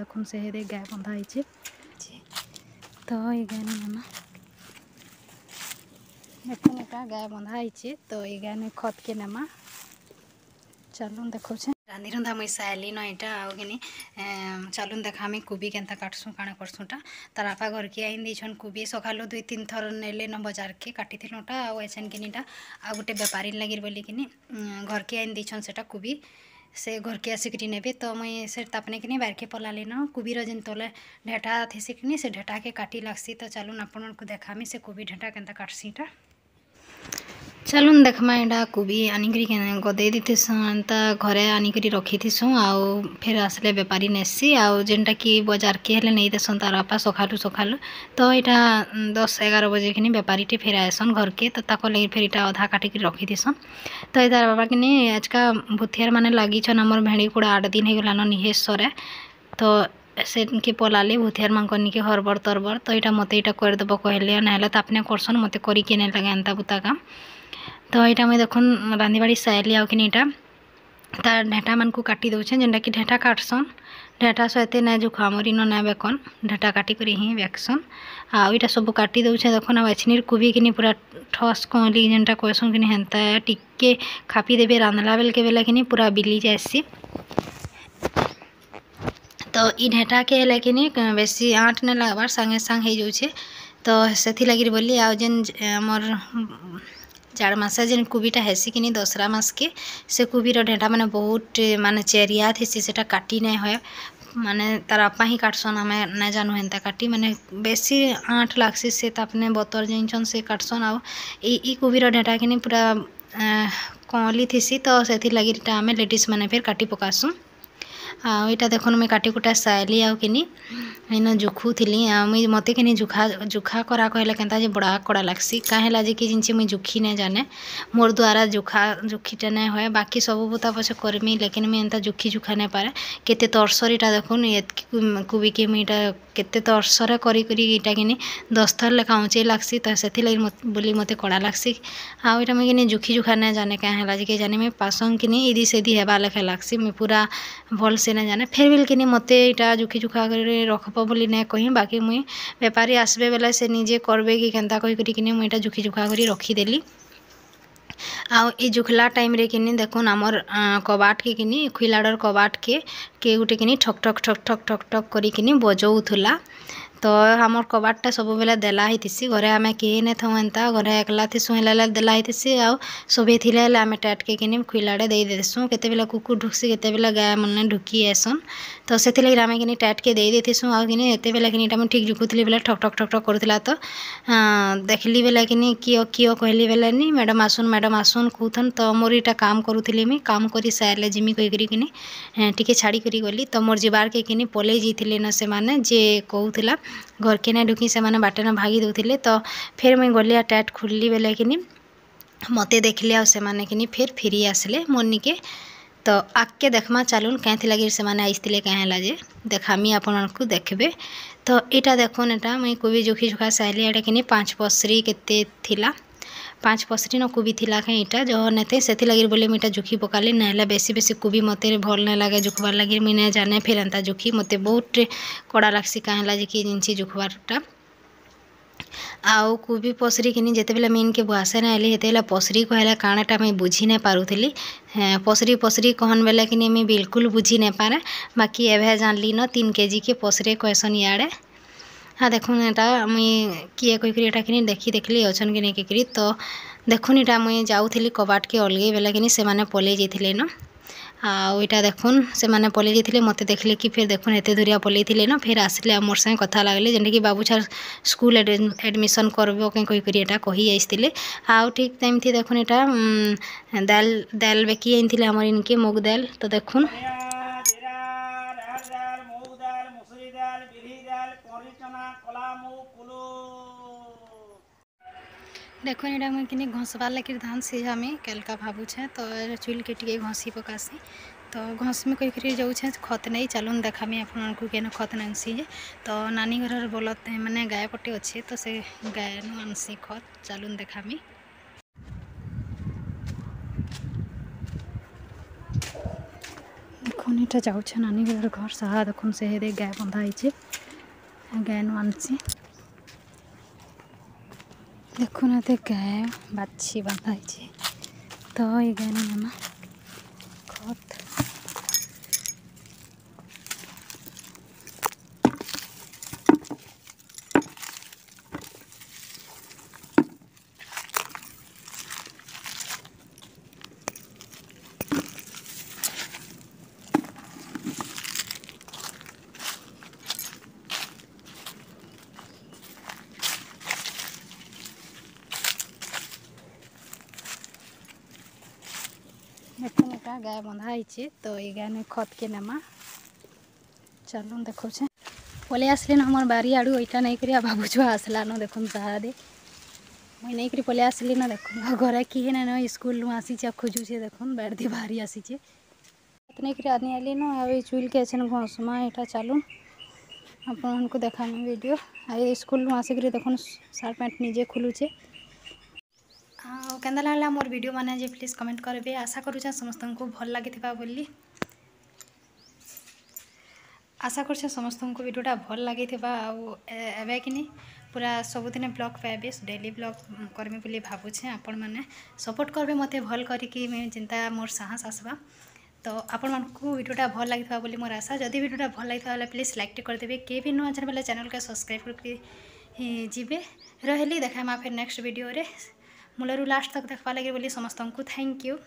দেখুন সে গায়ে বন্ধা হয়েছে তো এই গানে মামা দেখুন এটা গায়ে বন্ধা হয়েছে তো এই গানে খতকে নামা চলুন দেখছে ରାନ୍ଧିରୁନ୍ଧା ମୁଇଁ ସାଏଲିନ ଇଟା ଆଉ କିନି ଚାଲୁନ୍ ଦେଖାମି କୁବି କେନ୍ତା କାଟ୍ସୁଁ କାଣା କର୍ସୁଁଟା ତା ବାପା ଘରକେ ଆଇନ୍ ଦେଇଛନ୍ କୁବି ସକାଳୁ ଦୁଇ ତିନି ଥର ନେଲେନ ବଜାରକେ କାଟିଥିଲୁଁଟା ଆଉ ଏଛେନ୍ କିନିଟା ଆଉ ଗୋଟେ ବେପାରୀ ଲାଗିର୍ ବୋଲିକିନି ଘରକେ ଆଇନ୍ ଦେଇଛନ୍ ସେଟା କୁବି ସେ ଘରକେ ଆସିକିରି ନେବେ ତ ମୁଇଁ ସେ ତାପରେ କିନି ବାହାରକେ ପଲାଲିନ କୁବିର ଯେନ୍ ତଲେ ଢେଟା ଥିସିକିନି ସେ ଢେଟାକେ କାଟି ଲାଗ୍ସି ତ ଚାଲୁନ୍ ଆପଣଙ୍କୁ ଦେଖାମି ସେ କୁବି ଢେଟା କେନ୍ତା କାଟ୍ସିଟା चलून देखमा यहाँ कोबी आनी देसन त घरे आनी रखी रखीसूँ आउ फेर आसले बेपारी नेसी जेनटा कि बजार के लिए नहीं देसन तार बापा सका सका तो यहाँ दस एगार बजे कि बेपारीटे फेर आसन घर के तो ताकि फिर इटा अधा काटिक थीसन तो यार बापा कि आज का भूतिर मैंने लगीछन आम भेड़ी कूड़ा आठ दिन हो गलान निहेश्वर तो से कि पलाले भूतिर मे हरबर तरबड़ तो यहाँ मत ये करदेब कहले ना तो अपने करसन मत करके लगे एंता बुता काम ତ ଏଇଟା ମୁଇଁ ଦେଖୁନ୍ ରାନ୍ଧିବାଡ଼ି ସାଇଲି ଆଉ କିନି ଏଇଟା ତାର୍ ଢେଟାମାନଙ୍କୁ କାଟି ଦେଉଛେଁ ଯେନ୍ଟାକି ଢେଟା କାଟ୍ସନ୍ ଢେଟା ସହିତ ନାଇଁ ଯୋଉ ଖାମରି ନ ନାଇଁ ବେକନ୍ ଢେଟା କାଟିକରି ହିଁ ବେକ୍ସନ୍ ଆଉ ଇଟା ସବୁ କାଟି ଦେଉଛେଁ ଦେଖୁନ୍ ଆଉ ଏଛନିର୍ କୁବିକିନି ପୁରା ଠସ୍ କଁଲି ଯେନ୍ଟା କହେସନ୍ କିନି ହେନ୍ତା ଟିକେ ଖାପି ଦେବେ ରାନ୍ଧ୍ଲା ବେଲ୍କେ ବେଲେ କିନି ପୁରା ବିଲି ଯାଏସି ତ ଇ ଢେଟାକେ ହେଲେ କିନି ବେଶୀ ଆଣ୍ଟ ନାଇଁ ଲାଗ୍ବାର୍ ସାଙ୍ଗେ ସାଙ୍ଗ୍ ହେଇଯାଉଛେ ତ ସେଥିଲାଗିର୍ ବୋଲି ଆଉ ଯେନ୍ ଆମର୍ ଜାଡ଼ ମାସେ ଯେନ୍ କୁବିଟା ହେସି କିନି ଦଶରା ମାସକେ ସେ କୁବିର ଡେଣ୍ଟାମାନେ ବହୁତ୍ ମାନେ ଚେରିଆ ଥିସି ସେଟା କାଟି ନାଇଁ ହଏ ମାନେ ତାର୍ ବାପା ହିଁ କାଟ୍ସନ୍ ଆମେ ନାଇଁ ଜାନୁ ହେନ୍ତା କାଟି ମାନେ ବେଶୀ ଆଣ୍ଠ ଲାଗ୍ସି ସେ ତାପରେ ବତର୍ ଜାଣିଛନ୍ ସେ କାଟ୍ସନ୍ ଆଉ ଇ ଇ କୁବିର ଡେଣ୍ଟାକିନି ପୁରା କଅଁଲି ଥିସି ତ ସେଥିର୍ଲାଗି ଇଟା ଆମେ ଲେଡ଼ିଜ୍ମାନେ ଫେର୍ କାଟି ପକାସୁଁ ଆଉ ଏଇଟା ଦେଖୁନ୍ ମୁଇଁ କାଟି କୁଟା ସାଇଲି ଆଉ କିନି ଇନ ଜୁଖୁଥିଲି ଆଉ ମୁଇଁ ମୋତେ କିନି ଜୁଖା ଜୁଖା କରା କହିଲେ କେନ୍ତା ଯେ ବଡ଼ା କଡ଼ା ଲାଗ୍ସି କାଁ ହେଲା ଯେ କି ଜିନିଷ୍ ମୁଇଁ ଜୁଖି ନାଇଁ ଜାନେ ମୋର୍ ଦ୍ୱାରା ଜୁଖା ଜୁଖିଟା ନାଇଁ ହୁଏ ବାକି ସବୁ ବୁତା ପଛେ କର୍ମି ଲେକିନ୍ ମୁଇଁ ଏନ୍ତା ଜୁଖି ଜୁଖା ନାଇଁ ପାରେ କେତେ ତର୍ସରେ ଇଟା ଦେଖୁନ୍ ଏତ୍କି କୁବିକି ମୁଇଁ ଇଟା କେତେ ତର୍ସରେ କରି କରି ଇଟା କିନି ଦଶ ଥର ଲେଖା ଉଞ୍ଚେଇ ଲାଗ୍ସି ତ ସେଥିଲାଗି ବୋଲି ମୋତେ କଡ଼ା ଲାଗ୍ସି ଆଉ ଇଟା ମୁଇଁ କିନି ଜୁଖି ଜୁଖା ନାଇଁ ଜାନେ କାଁ ହେଲା ଯେ କି ଜାନେ ମୁଇଁ ପାସନ୍ କିନି ଇଦି ସେଦି ହେବା ଲେଖା ଲାଗ୍ସି ମୁଇଁ ପୁରା ଭଲ୍ ଭଲସେ ନାଇଁ ଜାନେ ଫେର୍ ବିଲ୍ କିନି ମୋତେ ଇଟା ଯୁଖି ଯୁଖା କରି ରଖ୍ବ ବୋଲି ନାଇଁ କହି ବାକି ମୁଇଁ ବେପାରୀ ଆସ୍ବେ ବେଲେ ସେ ନିଜେ କର୍ବେ କି କେନ୍ତା କହିକରି କିନି ମୁଇଁ ଇଟା ଯୁଖି ଯୁଖା କରି ରଖିଦେଲି ଆଉ ଏ ଜୁଖ୍ଲା ଟାଇମ୍ରେ କିନି ଦେଖୁନ୍ ଆମର୍ କବାଟ୍କେ କିନି ଖୁଇଲାଡ଼ର୍ କବାଟ୍କେ କିଏ ଗୁଟେ କିନି ଠକ୍ ଠକ୍ ଠକ୍ ଠକ୍ ଠକ୍ ଠକ୍ କରିକିନି ବଜଉଥିଲା तो आम कबाटा सब बेले देलाइसी घरे आम कही नहीं थो एंता घरे एक देलासी देलाइसी आउ सब आम टैट के किनि खुलाड़े दे देसुँ के बेला कुकुर ढुकसी के गाय मन ढुकी आसन तो से लगे आम कि टैट के देसुँ आउ कितने बेला कि ठीक झुकुली बेले ठक ठक ठक कर तो देख ली बेला कि किय किय कहली बेलानी मैडम आसुन मैडम आसुन कौथन तो मोर यहाँ काम करूली मुझे काम कर सारे जिमि कहीकि छाड़ी गली तो मोर जीवार के कि पलि जाइ से कौला घर के ना ढुकी से बाटन भागी दूसरे तो फिर मुई गली टैट खोल बेले कि मत देखले आने फिर फेरी आसले मोनिके तो आगे देखमा चलून कहीं लगे से आईते कहीं जे देखामी आपण को देखे तो यहाँ देखुन यहाँ मुई कोबी जोखी जोखा सारे आड़े कि पाँच पसरी के पाँच न कोबी थी खाई ये जह ना से लगे बोले मुझे जुखि पकाली ना बेसी बेस कोबी मत भल ना लगे जुखबार लगे मुझे जाने फेरता झुकी मत बहुत कड़ा लग्सी कहला जी जिन जुखबारा आउ कोबी पसरिकी जिते बिल मेन के बुआसा ना आई जिते पसरी कहला काणटा मुझे बुझी ना पार्थी हाँ, पसरी पसरी कहन बेला कि बिलकुल बुझी ना पारे बाकी एवे जान ली न तीन के जी के पसरे कहसन इड़े হ্যাঁ দেখুন এটা আমি কিয়ে কইকি এটা কিনি দেখি দেখলি অছন কিনে কিকি তো দেখুন এটা আমি যাওলি কবাটকে অলগাই বেলা কিনি সে পলাই যাই না ଆଉ ଏଇଟା ଦେଖୁନ୍ ସେମାନେ ପଲେଇ ଯାଇଥିଲେ ମୋତେ ଦେଖିଲେ କି ଫେର୍ ଦେଖୁନ୍ ଏତେ ଦୂରିଆ ପଲେଇଥିଲେ ନା ଫେର୍ ଆସିଲେ ଆଉ ମୋର ସାଙ୍ଗେ କଥା ଲାଗିଲେ ଯେନ୍ଟାକି ବାବୁଛାର ସ୍କୁଲ୍ ଆଡ଼ମିସନ୍ କରିବ କାଇଁ କହିକରି ଏଇଟା କହି ଆସିଥିଲେ ଆଉ ଠିକ୍ ସେମିତି ଦେଖୁନ୍ ଏଇଟା ଦାଲ ଦାଲ ବେକି ଆଣିଥିଲେ ଆମର ଇନ୍କେ ମୁଗ ଦାଲ ତ ଦେଖୁନ୍ দেখুন এটা আমি কিনে ঘষবার লাগি ধান আমি কালকা ভাবুছে তো চুলকে টিকি ঘষি পকাশি তো ঘষমি করি যাচ্ছে খত নেই চালুন দেখামি আপনার কেন খত আনছি যে তো নানি ঘর বলত মানে গায়ে পটে অছে তো সে গায়ে নু আনসি খত চালুন দেখামি দেখুন এটা যাচ্ছে নানি ঘর ঘর সাহা দেখুন সে গায়ে বন্ধা হয়েছে গায়ে আনছি দেখুন এতে গায়ে বাচ্ছি বাঁধাইছি তো এই গায়ে নামা খত দেখুন এটা গায়ে বন্ধা হয়েছে তো এই গায়ে খতকে নেমা চলুন দেখছে পলে আসলেন আমার বাড়ি আড়ু ওইটা নেই করে বাবুছু আসলান দেখুন সারা দে মুই নেই করে পলে আসলি না দেখুন ঘরে কি হে না স্কুল নু আসিছে খুঁজুছে দেখুন বাড়ি বাড়ি আসিছে নেই করে আনি আলি না এই চুলকে আছে ঘষমা এটা চলুন আপনার দেখানো ভিডিও আর স্কুল নু আসিকি দেখুন শার্ট প্যান্ট নিজে খুলুছে के लगला मोर भिड मैंने प्लीज कमेंट करेंगे आशा करुच समस्त को भल लगी बोली आशा कर समस्त को भिडटा भल लगी आबकि पूरा सबुद ब्लग पाए डेली ब्लग करमी बोली भावुचे आपण मैंने सपोर्ट करेंगे मत भल कर मोर साहस आसवा तो आपण भिडटा भल लगी बोली मोर आशा जदि भिडा भल लगी प्लीज लाइक टे करदे के भी नुआ चैनल चैनल के सब्सक्राइब करके जी रही देखा फिर नेक्स्ट भिडे ମୋର ଲାଷ୍ଟ ତକ ଦେଖ୍ବାର୍ ଲାଗି ବୋଲି ସମସ୍ତଙ୍କୁ ଥ୍ୟାଙ୍କ ୟୁ